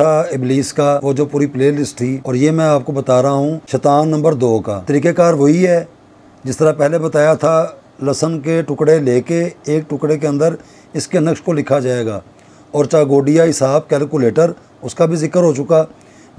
था इबलीस का वो जो पूरी प्ले लिस्ट थी और ये मैं आपको बता रहा हूँ शतान नंबर दो का तरीक़ेकार वही है जिस तरह पहले बताया था लसन के टुकड़े लेके एक टुकड़े के अंदर इसके नक्श को लिखा जाएगा और चागोडिया हिसाब कैलकुलेटर उसका भी जिक्र हो चुका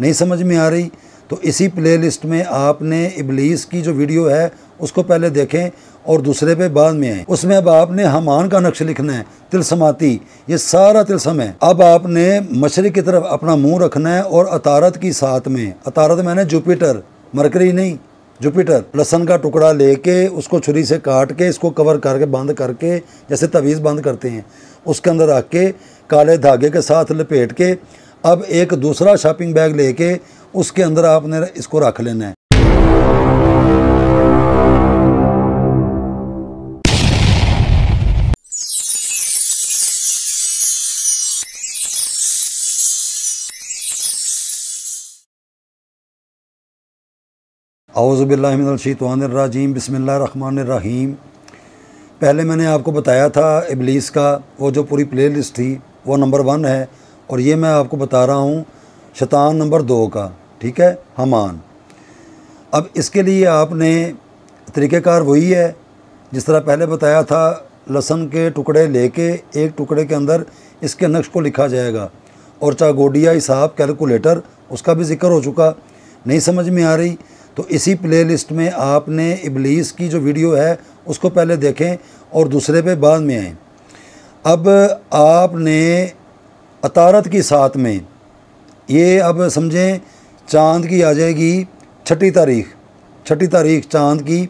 नहीं समझ में आ रही तो इसी प्लेलिस्ट में आपने इबलीस की जो वीडियो है उसको पहले देखें और दूसरे पे बाद में आए उसमें अब आपने हमान का नक्श लिखना है तिलसमाती ये सारा तिलसम है अब आपने मशरक की तरफ अपना मुंह रखना है और अतारत की साथ में अतारत मैंने जुपिटर मरकरी नहीं जुपिटर लसन का टुकड़ा लेके उसको छुरी से काट के इसको कवर करके बंद करके जैसे तवीज़ बंद करते हैं उसके अंदर रख के काले धागे के साथ लपेट के अब एक दूसरा शॉपिंग बैग लेके उसके अंदर आपने इसको रख लेना है रन रहीम पहले मैंने आपको बताया था इबलीस का वो जो पूरी प्लेलिस्ट थी वो नंबर वन है और ये मैं आपको बता रहा हूँ शतान नंबर दो का ठीक है हमान अब इसके लिए आपने तरीक़ार वही है जिस तरह पहले बताया था लहसन के टुकड़े लेके एक टुकड़े के अंदर इसके नक्श को लिखा जाएगा और चागोडिया हिसाब कैलकुलेटर उसका भी जिक्र हो चुका नहीं समझ में आ रही तो इसी प्लेलिस्ट में आपने इबलीस की जो वीडियो है उसको पहले देखें और दूसरे पे बाद में आए अब आपने अतारत की साथ में ये अब समझें चांद की आ जाएगी छठी तारीख छठी तारीख चांद की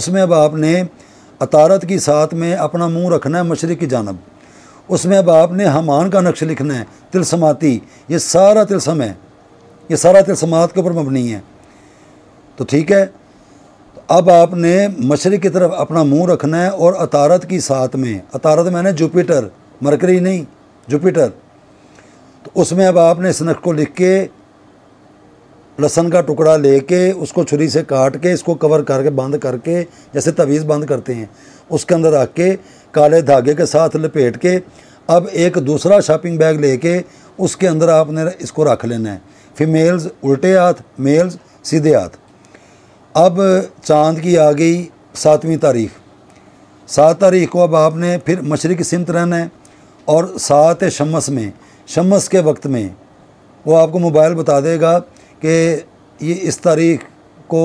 उसमें अब आपने अतारत की साथ में अपना मुंह रखना है मशरक़ की जानब उसमें अब आपने हमान का नक्श लिखना है तिलसमाती ये सारा तिलसम है ये सारा तिलसमात के ऊपर मबनी है तो ठीक है अब आपने मशरक़ की तरफ अपना मुंह रखना है और अतारत की साथ में अतारत मैंने जुपिटर मरकरी नहीं जुपिटर तो उसमें अब आपने इस नक्श को लिख के लहसन का टुकड़ा लेके उसको छुरी से काट के इसको कवर करके बंद करके जैसे तवीज़ बंद करते हैं उसके अंदर रख के काले धागे के साथ लपेट के अब एक दूसरा शॉपिंग बैग लेके उसके अंदर आपने इसको रख लेना है फीमेल्स उल्टे हाथ मेल्स सीधे हाथ अब चांद की आ गई सातवीं तारीख सात तारीख को अब आपने फिर मशरक़ सिमत रहना है और सात शमस में शमस के वक्त में वो आपको मोबाइल बता देगा कि ये इस तारीख को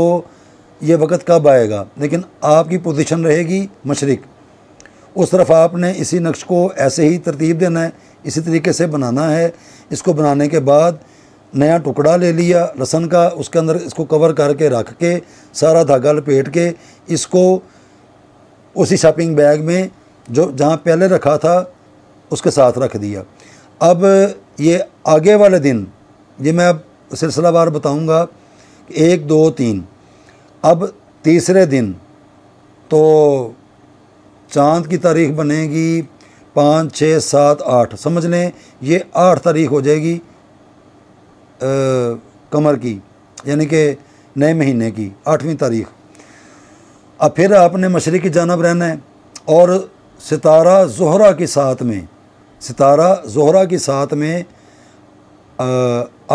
ये वक़्त कब आएगा लेकिन आपकी पोजीशन रहेगी मशरक़ उस तरफ आपने इसी नक्श को ऐसे ही तरतीब देना है इसी तरीके से बनाना है इसको बनाने के बाद नया टुकड़ा ले लिया लहसन का उसके अंदर इसको कवर करके रख के सारा धागा लपेट के इसको उसी शॉपिंग बैग में जो जहाँ पहले रखा था उसके साथ रख दिया अब ये आगे वाले दिन ये मैं अब सिलसिलावार बताऊँगा एक दो तीन अब तीसरे दिन तो चांद की तारीख बनेगी पाँच छः सात आठ समझ लें ये आठ तारीख हो जाएगी कमर की यानी कि नए महीने की आठवीं तारीख अब फिर आपने मशरक़ की जानब रहना है और सितारा जहरा के साथ में सितारा जहरा के साथ में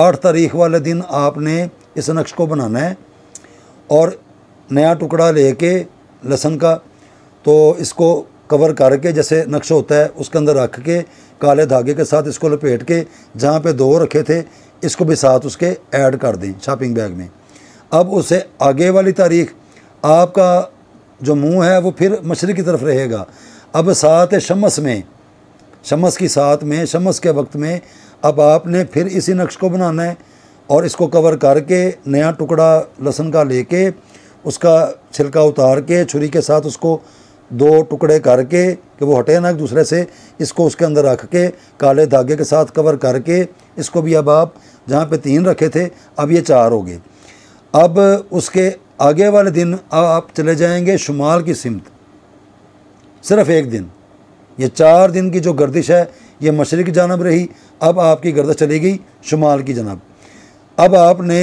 आठ तारीख वाले दिन आपने इस नक्श को बनाना है और नया टुकड़ा लेके लहसन का तो इसको कवर करके जैसे नक्श होता है उसके अंदर रख के काले धागे के साथ इसको लपेट के जहाँ पे दो रखे थे इसको भी साथ उसके ऐड कर दें शॉपिंग बैग में अब उसे आगे वाली तारीख आपका जो मुंह है वो फिर मशरक़ की तरफ रहेगा अब सात शमस में शमस की सात में शमस के वक्त में अब आपने फिर इसी नक्श को बनाना है और इसको कवर करके नया टुकड़ा लहसन का लेके उसका छिलका उतार के छुरी के साथ उसको दो टुकड़े करके कि वो हटे ना एक दूसरे से इसको उसके अंदर रख के काले धागे के साथ कवर करके इसको भी अब आप जहाँ पे तीन रखे थे अब ये चार हो गए अब उसके आगे वाले दिन आप चले जाएंगे शुमाल की सिमत सिर्फ एक दिन ये चार दिन की जो गर्दिश है ये मशरक़ की जानब रही अब आपकी गर्दश चली गई शुमाल की जनाब अब आपने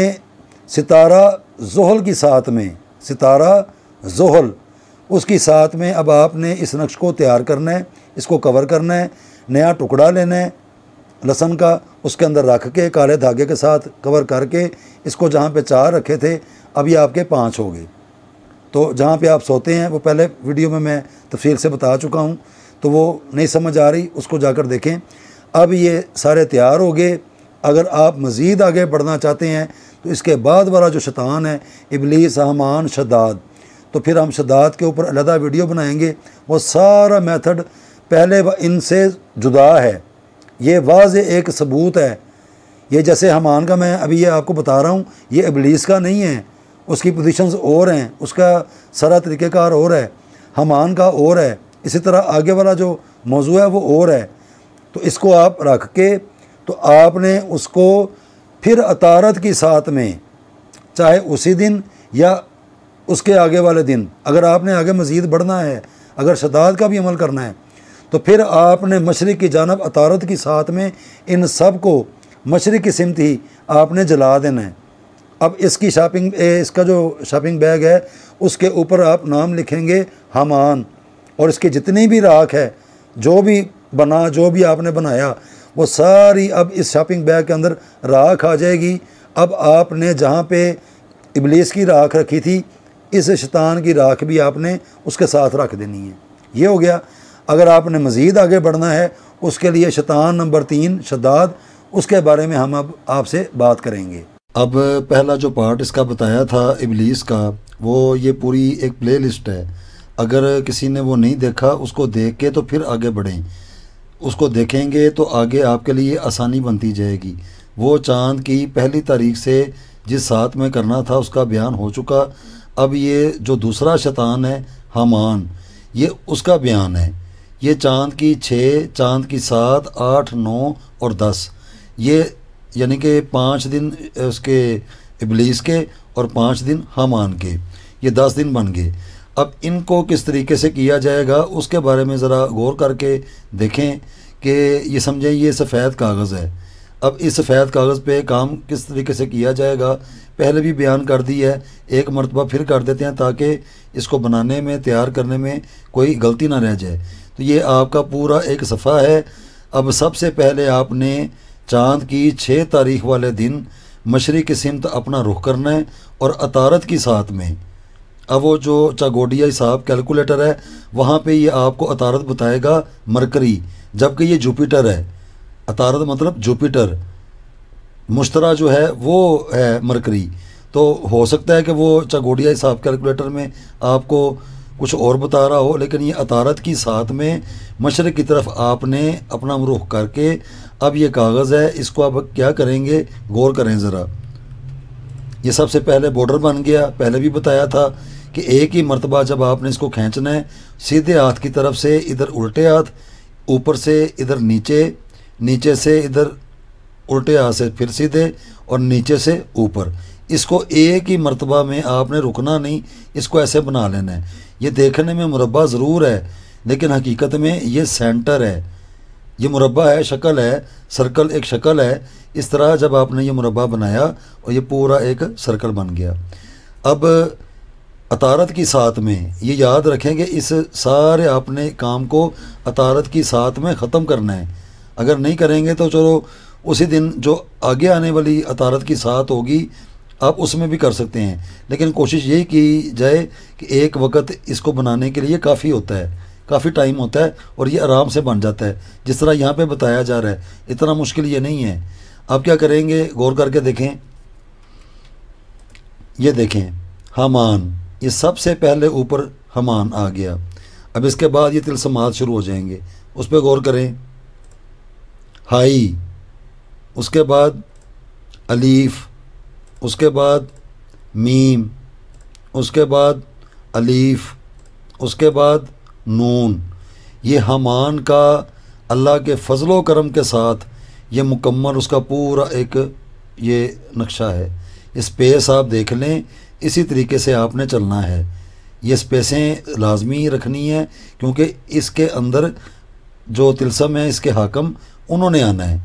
सितारा जहल की साथ में सितारा जहल उसकी साथ में अब आपने इस नक्श को तैयार करना है इसको कवर करना है नया टुकड़ा लेना है लहसन का उसके अंदर रख के काले धागे के साथ कवर करके इसको जहाँ पे चार रखे थे अब ये आपके पाँच हो गए तो जहाँ पे आप सोते हैं वो पहले वीडियो में मैं तफसील से बता चुका हूँ तो वो नहीं समझ आ रही उसको जाकर देखें अब ये सारे तैयार हो गए अगर आप मज़ीद आगे बढ़ना चाहते हैं तो इसके बाद वाला जो शैतान है इबली सहमान शदाद तो फिर हम शदाद के ऊपर अलहदा वीडियो बनाएंगे वो सारा मेथड पहले इनसे जुदा है ये वाज एक सबूत है ये जैसे हमान का मैं अभी ये आपको बता रहा हूँ ये अबलीस का नहीं है उसकी पोजीशंस और हैं उसका सारा तरीक़ेकार और है हमान का और है इसी तरह आगे वाला जो मौजू है वो और है तो इसको आप रख के तो आपने उसको फिर अतारत की साथ में चाहे उसी दिन या उसके आगे वाले दिन अगर आपने आगे मज़ीद बढ़ना है अगर शदात का भी अमल करना है तो फिर आपने मशरक़ की जानब अतारत की साथ में इन सब को मशरक़ की सिमत ही आपने जला देना है अब इसकी शॉपिंग इसका जो शॉपिंग बैग है उसके ऊपर आप नाम लिखेंगे हमान और इसकी जितनी भी राख है जो भी बना जो भी आपने बनाया वो सारी अब इस शॉपिंग बैग के अंदर राख आ जाएगी अब आपने जहाँ पे इबलीस की राख रखी थी इस शैतान की राख भी आपने उसके साथ रख देनी है ये हो गया अगर आपने मज़ीद आगे बढ़ना है उसके लिए शतान नंबर तीन शदाद उसके बारे में हम अब आपसे बात करेंगे अब पहला जो पार्ट इसका बताया था इबलीस का वो ये पूरी एक प्ले लिस्ट है अगर किसी ने वो नहीं देखा उसको देख के तो फिर आगे बढ़ें उसको देखेंगे तो आगे आपके लिए आसानी बनती जाएगी वो चांद की पहली तारीख से जिस साथ में करना था उसका बयान हो चुका अब ये जो दूसरा शैतान है हमान ये उसका बयान है ये चांद की छः चांद की सात आठ नौ और दस ये यानी कि पाँच दिन उसके इबलीस के और पाँच दिन हम आन के ये दस दिन बन गए अब इनको किस तरीके से किया जाएगा उसके बारे में ज़रा गौर करके देखें कि ये समझें ये सफ़ेद कागज़ है अब इस सफ़ेद कागज़ पे काम किस तरीके से किया जाएगा पहले भी बयान कर दी है एक मरतबा फिर कर देते हैं ताकि इसको बनाने में तैयार करने में कोई गलती ना रह जाए ये आपका पूरा एक सफ़ा है अब सबसे पहले आपने चांद की छः तारीख वाले दिन मशरक़ सिमत अपना रुख करना है और अतारत की साथ में अब वो जो चागोडिया साहब कैलकुलेटर है वहाँ पे ये आपको अतारत बताएगा मरकरी जबकि ये जुपिटर है अतारत मतलब जुपिटर मुश्तरा जो है वो है मरकरी तो हो सकता है कि वो चागोडिया साहब कैलकुलेटर में आपको कुछ और बता रहा हो लेकिन ये अतारत की साथ में मशरक़ की तरफ आपने अपना मरुख करके अब ये कागज़ है इसको अब क्या करेंगे गौर करें ज़रा ये सबसे पहले बॉर्डर बन गया पहले भी बताया था कि एक ही मरतबा जब आपने इसको खींचना है सीधे हाथ की तरफ से इधर उल्टे हाथ ऊपर से इधर नीचे नीचे से इधर उल्टे हाथ से फिर सीधे और नीचे से ऊपर इसको एक ही मरतबा में आपने रुकना नहीं इसको ऐसे बना लेना है ये देखने में मुरबा ज़रूर है लेकिन हकीकत में ये सेंटर है ये मुरबा है शक्ल है सर्कल एक शक्ल है इस तरह जब आपने ये मुरबा बनाया और ये पूरा एक सर्कल बन गया अब अतारत की साथ में ये याद रखें कि इस सारे आपने काम को अतारत की साथ में ख़त्म करना है अगर नहीं करेंगे तो चलो उसी दिन जो आगे आने वाली अतारत की साथ होगी आप उसमें भी कर सकते हैं लेकिन कोशिश यही की जाए कि एक वक्त इसको बनाने के लिए काफ़ी होता है काफ़ी टाइम होता है और ये आराम से बन जाता है जिस तरह यहाँ पे बताया जा रहा है इतना मुश्किल ये नहीं है आप क्या करेंगे गौर करके देखें ये देखें हमान ये सबसे पहले ऊपर हमान आ गया अब इसके बाद ये तिलसमात शुरू हो जाएंगे उस पर गौर करें हाई उसके बाद अलीफ़ उसके बाद मीम उसके बाद अलीफ़ उसके बाद नून ये हमान का अल्लाह के फ़जलो करम के साथ ये मुकम्मल उसका पूरा एक ये नक्शा है स्पेस आप देख लें इसी तरीके से आपने चलना है ये स्पेसें लाजमी रखनी है क्योंकि इसके अंदर जो तिलसम है इसके हाकम उन्होंने आना है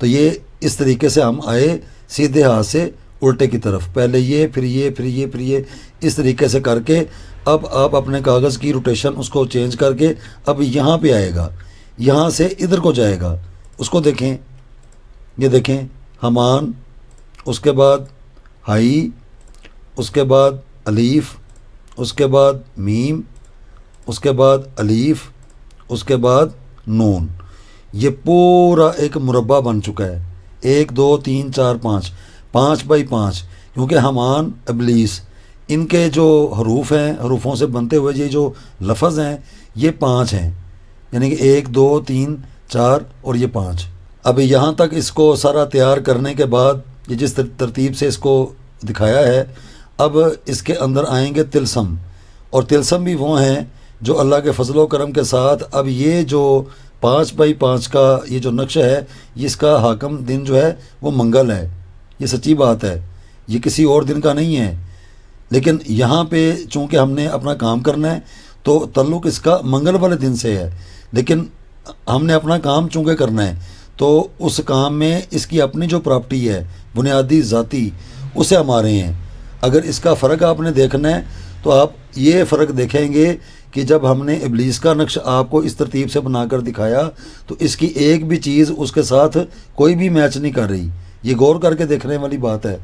तो ये इस तरीके से हम आए सीधे हाथ से उल्टे की तरफ पहले ये फिर ये फिर ये फिर ये इस तरीके से करके अब आप अपने कागज़ की रोटेशन उसको चेंज करके अब यहाँ पे आएगा यहाँ से इधर को जाएगा उसको देखें ये देखें हमान उसके बाद हाई उसके बाद अलीफ़ उसके बाद मीम उसके बाद अलीफ़ उसके बाद नून ये पूरा एक मुरबा बन चुका है एक दो तीन चार पाँच पाँच बाई पाँच क्योंकि हमान अबलीस इनके जो हरूफ हैं हरूफों से बनते हुए ये जो लफज हैं ये पाँच हैं यानी कि एक दो तीन चार और ये पाँच अब यहाँ तक इसको सारा तैयार करने के बाद ये जिस तरतीब से इसको दिखाया है अब इसके अंदर आएंगे तिलसम और तिलसम भी वो हैं जो अल्लाह के फजलो करम के साथ अब ये जो पाँच बाई पाँच का ये जो नक्शा है इसका हाकम दिन जो है वो मंगल है ये सच्ची बात है ये किसी और दिन का नहीं है लेकिन यहाँ पे चूँकि हमने अपना काम करना है तो तल्लुक इसका मंगल वाले दिन से है लेकिन हमने अपना काम चूँकि करना है तो उस काम में इसकी अपनी जो प्रॉपर्टी है बुनियादी ज़ाती उसे हम आ रहे हैं अगर इसका फ़र्क आपने देखना है तो आप ये फ़र्क देखेंगे कि जब हमने इबलीस का नक्श आपको इस तरतीब से बनाकर दिखाया तो इसकी एक भी चीज़ उसके साथ कोई भी मैच नहीं कर रही ये गौर करके देखने वाली बात है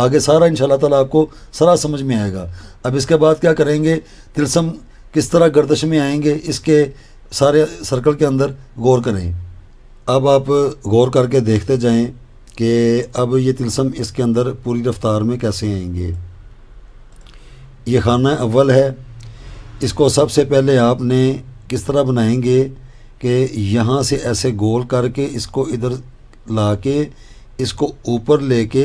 आगे सारा इन ताला आपको सारा समझ में आएगा अब इसके बाद क्या करेंगे तिलसम किस तरह गर्दश में आएंगे इसके सारे सर्कल के अंदर गौर करें अब आप गौर करके देखते जाएं कि अब ये तिलसम इसके अंदर पूरी रफ्तार में कैसे आएंगे ये खाना अव्वल है इसको सबसे पहले आपने किस तरह बनाएंगे कि यहाँ से ऐसे गोल करके इसको इधर ला के इसको ऊपर लेके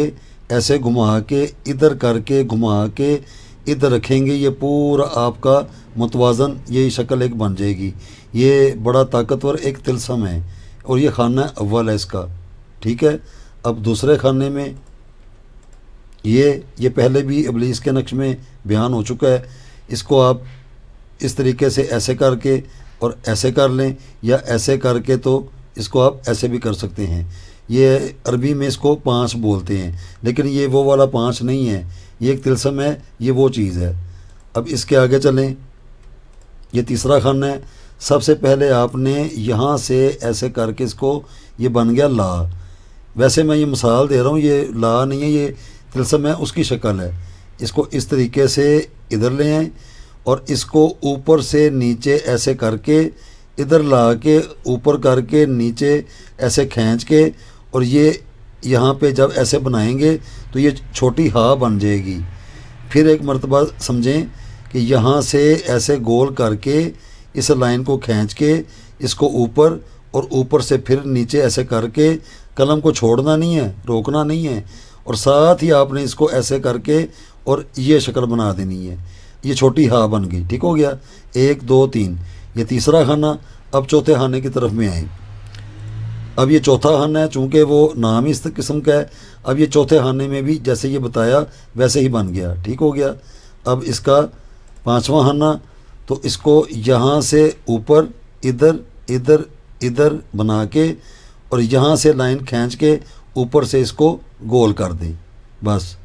ऐसे घुमा के इधर करके घुमा के इधर रखेंगे ये पूरा आपका मतवाजन ये शक्ल एक बन जाएगी ये बड़ा ताकतवर एक तिलसम है और ये खाना अव्वल है इसका ठीक है अब दूसरे खाने में ये ये पहले भी अबलीस के नक्श में बयान हो चुका है इसको आप इस तरीके से ऐसे करके और ऐसे कर लें या ऐसे करके तो इसको आप ऐसे भी कर सकते हैं ये अरबी में इसको पाँच बोलते हैं लेकिन ये वो वाला पाँच नहीं है ये एक तिलसम है ये वो चीज़ है अब इसके आगे चलें ये तीसरा खाना है सबसे पहले आपने यहाँ से ऐसे करके इसको ये बन गया ला वैसे मैं ये मिसाल दे रहा हूँ ये ला नहीं है ये तिलसम है उसकी शक्ल है इसको इस तरीके से इधर ले आए और इसको ऊपर से नीचे ऐसे करके इधर ला के ऊपर करके नीचे ऐसे खींच के और ये यहाँ पे जब ऐसे बनाएंगे तो ये छोटी हा बन जाएगी फिर एक मरतबा समझें कि यहाँ से ऐसे गोल करके इस लाइन को खींच के इसको ऊपर और ऊपर से फिर नीचे ऐसे करके कलम को छोड़ना नहीं है रोकना नहीं है और साथ ही आपने इसको ऐसे करके और ये शक्ल बना देनी है ये छोटी हा बन गई ठीक हो गया एक दो तीन ये तीसरा खाना अब चौथे खाने की तरफ में आए अब ये चौथा खाना है चूँकि वो नाम ही इस किस्म का है अब ये चौथे खाने में भी जैसे ये बताया वैसे ही बन गया ठीक हो गया अब इसका पाँचवा खाना तो इसको यहाँ से ऊपर इधर इधर इधर बना के और यहाँ से लाइन खींच के ऊपर से इसको गोल कर दें बस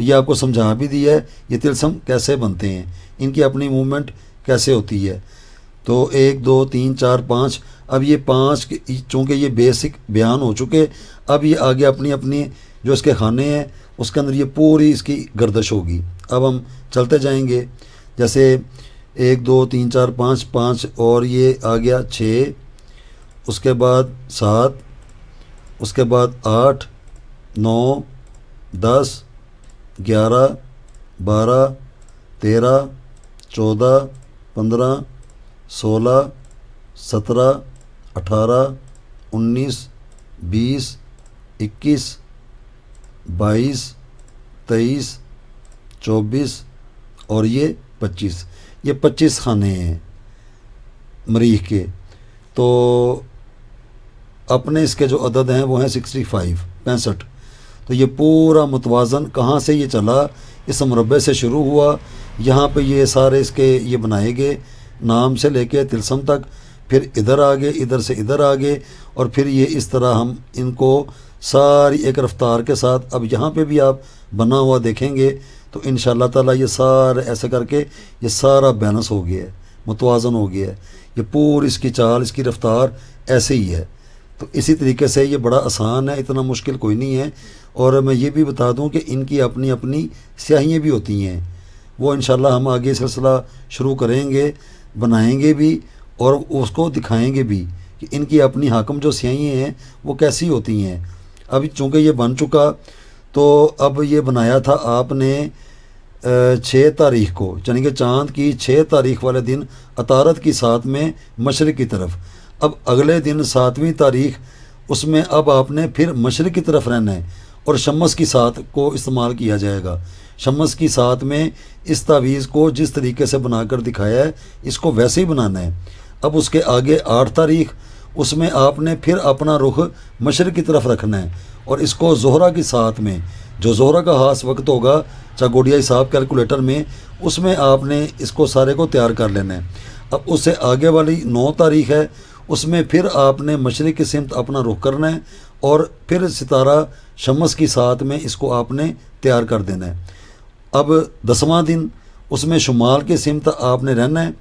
ये आपको समझा भी दिया है ये तिलसम कैसे बनते हैं इनकी अपनी मूवमेंट कैसे होती है तो एक दो तीन चार पाँच अब ये पाँच चूँकि ये बेसिक बयान हो चुके अब ये आगे अपनी अपनी जो इसके खाने हैं उसके अंदर ये पूरी इसकी गर्दश होगी अब हम चलते जाएंगे जैसे एक दो तीन चार पाँच पाँच और ये आ गया छः उसके बाद सात उसके बाद आठ नौ दस ग्यारह बारह तेरह चौदह पंद्रह सोलह सत्रह अठारह उन्नीस बीस इक्कीस बाईस तेईस चौबीस और ये पच्चीस ये पच्चीस खाने हैं मरीख के तो अपने इसके जो अदद हैं वो हैं सिक्सटी फाइव पैंसठ तो ये पूरा मुतवाजन कहाँ से ये चला इस मरबे से शुरू हुआ यहाँ पे ये सारे इसके ये बनाए गए नाम से लेके तिलसम तक फिर इधर आ गए इधर से इधर आ गए और फिर ये इस तरह हम इनको सारी एक रफ्तार के साथ अब यहाँ पे भी आप बना हुआ देखेंगे तो इन ताला ये सारा ऐसे करके ये सारा बैलेंस हो गया है मुतवाजन हो गया है ये पूरी इसकी चाल इसकी रफ्तार ऐसे ही है तो इसी तरीके से ये बड़ा आसान है इतना मुश्किल कोई नहीं है और मैं ये भी बता दूँ कि इनकी अपनी अपनी स्याहियाँ भी होती हैं वो इन हम आगे सिलसिला शुरू करेंगे बनाएंगे भी और उसको दिखाएंगे भी कि इनकी अपनी हाकम जो सियाई हैं वो कैसी होती हैं अब चूँकि ये बन चुका तो अब ये बनाया था आपने छः तारीख को यानी कि चांद की छः तारीख वाले दिन अतारत की साथ में मशरक़ की तरफ अब अगले दिन सातवीं तारीख उसमें अब आपने फिर मशरक़ की तरफ रहना है और शमस की साथ को इस्तेमाल किया जाएगा शमस की साथ में इस तावीज़ को जिस तरीके से बनाकर दिखाया है इसको वैसे ही बनाना है अब उसके आगे आठ तारीख उसमें आपने फिर अपना रुख मशर की तरफ रखना है और इसको जोहरा के साथ में जो जोहरा का खास वक्त होगा चाहे गोडिया साहब कैलकुलेटर में उसमें आपने इसको सारे को तैयार कर लेना है अब उससे आगे वाली नौ तारीख है उसमें फिर आपने मशरक़ की सिमत अपना रुख करना है और फिर सितारा शमस की साथ में इसको आपने तैयार कर देना है अब दसवां दिन उसमें शुमाल के सिमत आपने रहना है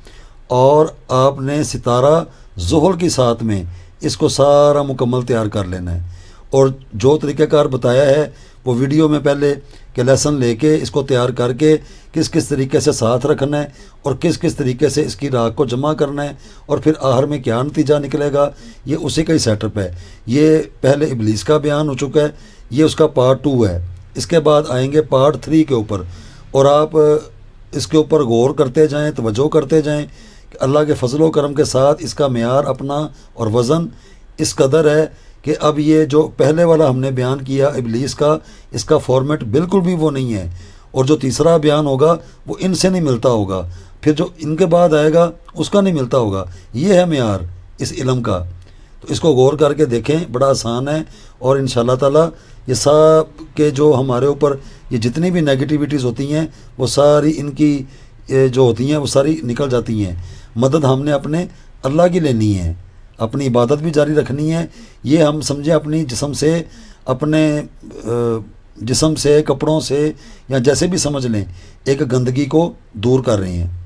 और आपने सितारा जहल के साथ में इसको सारा मुकम्मल तैयार कर लेना है और जो तरीक़ाकार बताया है वो वीडियो में पहले के लेसन लेके इसको तैयार करके किस किस तरीके से साथ रखना है और किस किस तरीके से इसकी राख को जमा करना है और फिर आहर में क्या नतीजा निकलेगा ये उसी का ही सेटअप है ये पहले इबलीस का बयान हो चुका है ये उसका पार्ट टू है इसके बाद आएंगे पार्ट थ्री के ऊपर और आप इसके ऊपर गौर करते जाएँ तवज्जो करते जाएँ कि अल्लाह के फजल करम के साथ इसका मैार अपना और वज़न इस कदर है कि अब ये जो पहले वाला हमने बयान किया इबलीस का इसका फॉर्मेट बिल्कुल भी वो नहीं है और जो तीसरा बयान होगा वो इनसे नहीं मिलता होगा फिर जो इनके बाद आएगा उसका नहीं मिलता होगा ये है मैार इस इलम का तो इसको गौर करके देखें बड़ा आसान है और इन ताला ये सब के जो हमारे ऊपर ये जितनी भी नेगेटिविटीज़ होती हैं वो सारी इनकी जो होती हैं वो सारी निकल जाती हैं मदद हमने अपने अल्लाह की लेनी है अपनी इबादत भी जारी रखनी है ये हम समझे अपनी जिसम से अपने जिसम से कपड़ों से या जैसे भी समझ लें एक गंदगी को दूर कर रहे हैं